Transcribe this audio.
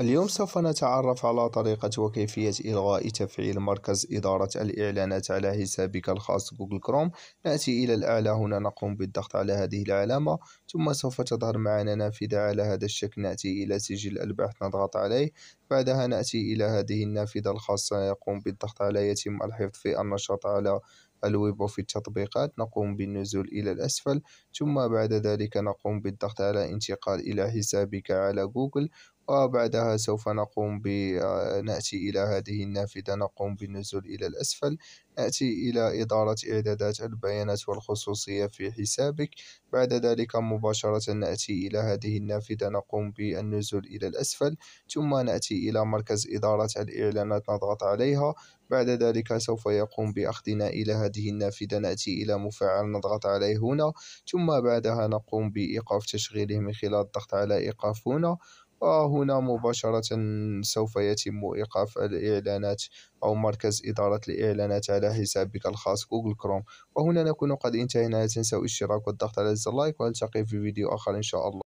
اليوم سوف نتعرف على طريقة وكيفية إلغاء تفعيل مركز إدارة الإعلانات على حسابك الخاص جوجل كروم نأتي إلى الأعلى هنا نقوم بالضغط على هذه العلامة ثم سوف تظهر معنا نافذة على هذا الشكل نأتي إلى سجل البحث نضغط عليه بعدها نأتي إلى هذه النافذة الخاصة يقوم بالضغط على يتم الحفظ في النشاط على الويب وفي التطبيقات نقوم بالنزول إلى الأسفل ثم بعد ذلك نقوم بالضغط على انتقال إلى حسابك على جوجل وبعدها سوف نقوم آه، نأتي إلى هذه النافذة نقوم بالنزول إلى الأسفل نأتي إلى إدارة إعدادات البيانات والخصوصية في حسابك بعد ذلك مباشرة نأتي إلى هذه النافذة نقوم بالنزول إلى الأسفل ثم نأتي إلى مركز إدارة الإعلانات نضغط عليها بعد ذلك سوف يقوم بأخذنا إلى هذه النافذة نأتي إلى مفعل نضغط عليه هنا ثم بعدها نقوم بإيقاف تشغيله من خلال الضغط على إيقاف هنا هنا مباشرة سوف يتم إيقاف الإعلانات أو مركز إدارة الإعلانات على حسابك الخاص جوجل كروم وهنا نكون قد انتهينا لا تنسوا الاشتراك والضغط على زر لايك ونلتقي في فيديو آخر إن شاء الله